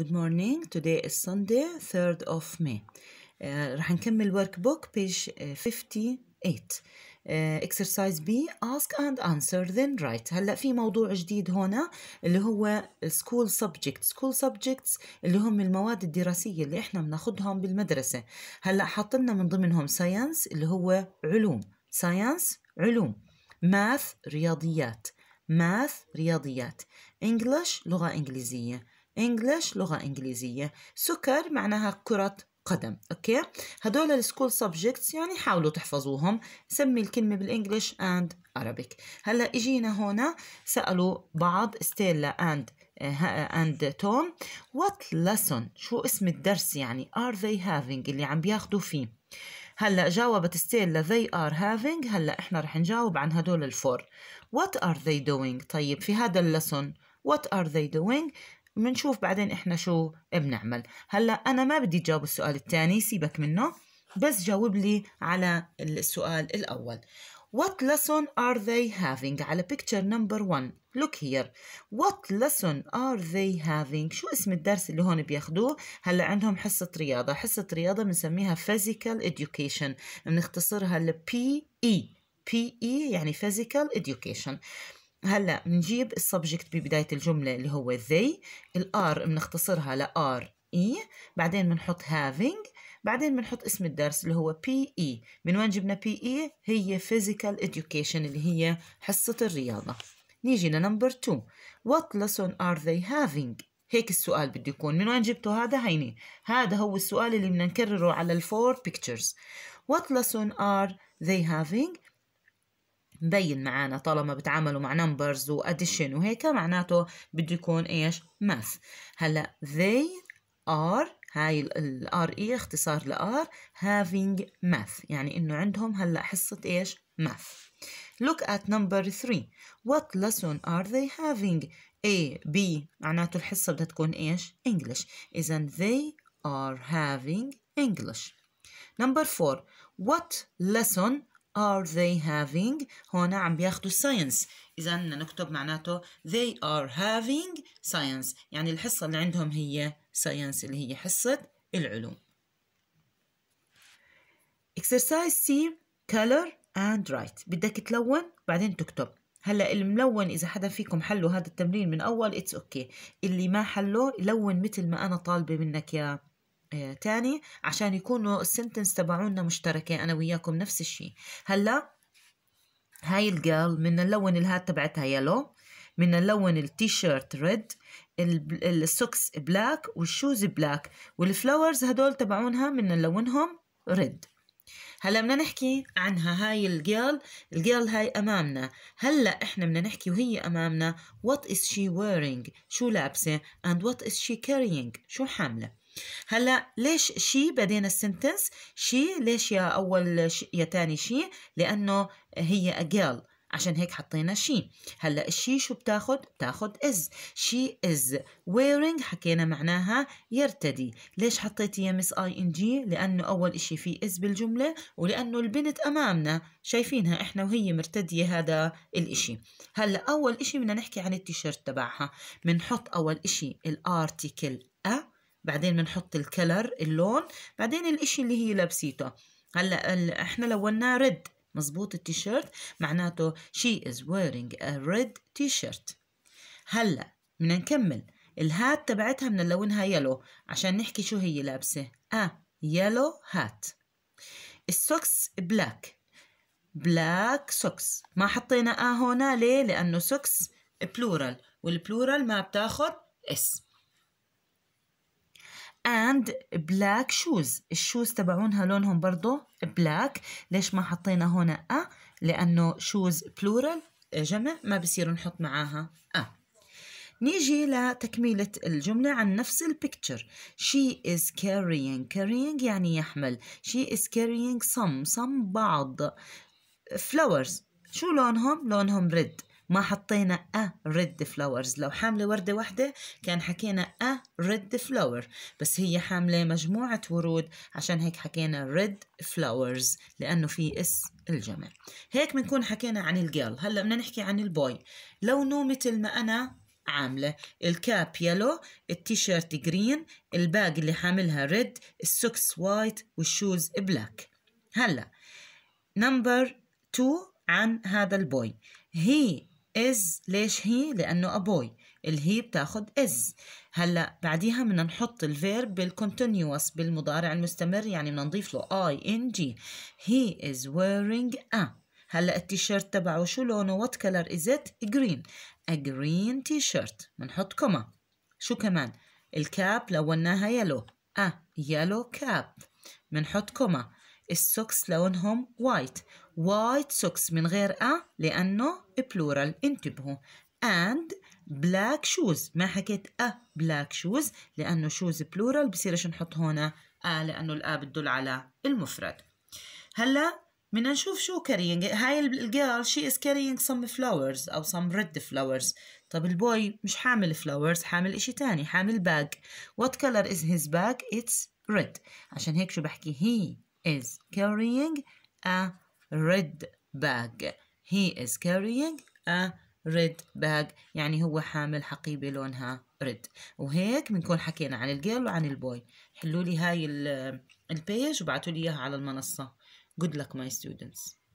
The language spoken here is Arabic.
Good morning. Today is Sunday, 3rd of May. Uh, رح نكمل ورك بوك page 58. Uh, uh, exercise B ask and answer then write هلا في موضوع جديد هنا اللي هو school subjects school subjects اللي هم المواد الدراسية اللي احنا بناخدهم بالمدرسة هلا حاطلنا من ضمنهم science اللي هو علوم science علوم math رياضيات math رياضيات English لغة إنجليزية انجلش لغة إنجليزية سكر معناها كرة قدم أوكي هدول السكول سبجكتس يعني حاولوا تحفظوهم سمي الكلمة بالانجلش اند عربيك هلأ إجينا هنا سألوا بعض ستيلا اند اند توم وات lesson شو اسم الدرس يعني ار ذي هافينج اللي عم بياخذوا فيه هلا جاوبت ستيلا ذي ار هافينج هلا احنا رح نجاوب عن هدول الفور وات ار ذي دوينج طيب في هذا اللسون وات ار ذي دوينج بنشوف بعدين احنا شو بنعمل هلا انا ما بدي جاوب السؤال الثاني سيبك منه بس جاوب لي على السؤال الاول What lesson are they having على picture number one Look here What lesson are they having شو اسم الدرس اللي هون بياخدوه هلا عندهم حصة رياضة حصة رياضة بنسميها physical education بنختصرها ل PE PE يعني physical education هلا بنجيب السبجكت ببداية الجملة اللي هو they الار بنختصرها لار اي e، بعدين بنحط having بعدين بنحط اسم الدرس اللي هو بي اي e. من وين جبنا بي اي e؟ هي physical education اللي هي حصة الرياضة نيجي لنمبر 2 what lesson are they having هيك السؤال بده يكون من وين جبتوا هذا هيني هذا هو السؤال اللي بدنا نكرره على الفور بيكتشرز what lesson are they having مبين معانا طالما بتعاملوا مع نمبرز واديشن وهيك معناته بده يكون ايش ماث هلا they are هاي ار اي e اختصار ار having math يعني انه عندهم هلا حصه ايش math Look at number 3 What lesson are they having? A B معناته الحصة بدها تكون إيش؟ English إذا they are having English Number 4 What lesson are they having هنا عم بياخدوا science إذا نكتب معناته they are having science يعني الحصة اللي عندهم هي science اللي هي حصة العلوم exercise C color and write بدك تلون بعدين تكتب هلا الملون اذا حدا فيكم حلوا هذا التمرين من اول اتس اوكي okay. اللي ما حله لون مثل ما انا طالبه منك يا تاني عشان يكونوا السنتنس تبعونا مشتركة أنا وياكم نفس الشيء هلا هاي الجيرل من اللون الهات تبعتها يلو من اللون التيشيرت ريد السوكس بلاك والشوز بلاك والفلاورز هدول تبعونها من نلونهم ريد هلا بدنا نحكي عنها هاي الجيرل الجيرل هاي امامنا هلا احنا بدنا نحكي وهي امامنا وات از شي ويرينج شو لابسه اند وات از شي كارينج شو حامله هلا ليش شي بعدين السنتنس شي ليش يا اول شي يا تاني شي لانه هي اجيل عشان هيك حطينا شي هلا الشي شو بتاخد بتاخد از شي از wearing حكينا معناها يرتدي ليش حطيت يا مس اي ان جي لانه اول اشي في از بالجمله ولانه البنت امامنا شايفينها احنا وهي مرتديه هذا الاشي هلا اول اشي بدنا نحكي عن التيشيرت تبعها بنحط اول اشي الارتكل بعدين بنحط الكلر اللون بعدين الاشي اللي هي لابسيته هلا احنا لوناه ريد مزبوط التيشيرت معناته she is wearing a red t-shirt هلا بدنا نكمل الهات تبعتها بدنا نلونها يلو عشان نحكي شو هي لابسة a يلو هات السوكس بلاك بلاك سوكس ما حطينا اه هنا ليه لأنه سوكس بلورال والبلورال ما بتاخد اس and black shoes الشوز تبعونها لونهم برضه black ليش ما حطينا هنا أ لأنه shoes plural إيه، جمع ما بصير نحط معاها أ نيجي لتكميلة الجملة عن نفس البيكتشر she is carrying carrying يعني يحمل she is carrying some some بعض flowers شو لونهم؟ لونهم red ما حطينا a red flowers لو حاملة وردة واحدة كان حكينا a red flower بس هي حاملة مجموعة ورود عشان هيك حكينا red flowers لأنه في اس الجمع هيك بنكون حكينا عن الجيل هلا بدنا نحكي عن البوي لونه مثل ما أنا عاملة الكاب يلو التيشيرت جرين الباج اللي حاملها ريد السوكس وايت والشوز بلاك هلا نمبر تو عن هذا البوي هي is ليش هي لأنه أبوي اللي هي بتاخد is هلا بعديها بدنا نحط الفيرب بالكونتينيوس بالمضارع المستمر يعني بدنا نضيف له ing he is wearing a هلا التيشيرت تبعه شو لونه what color is it green a green t-shirt بنحط كوما شو كمان الكاب لوناها يلو a yellow cap بنحط كوما السوكس لونهم وايت وايت سوكس من غير أ لأنه بلورال انتبهوا and black shoes ما حكيت أ black shoes لأنه shoes plural شو نحط هنا أ لأنه الأ بتدل على المفرد هلأ بدنا نشوف شو كارينج هاي الجيرل شي از كارينج some flowers او some red flowers طب البوي مش حامل flowers حامل اشي تاني حامل bag what color is his bag it's red عشان هيك شو بحكي he is carrying a red bag he is carrying a red bag يعني هو حامل حقيبة لونها red وهيك بنكون حكينا عن الجيل وعن البوي حلوا لي هاي البيج وبعتوا لي اياها على المنصة good luck my students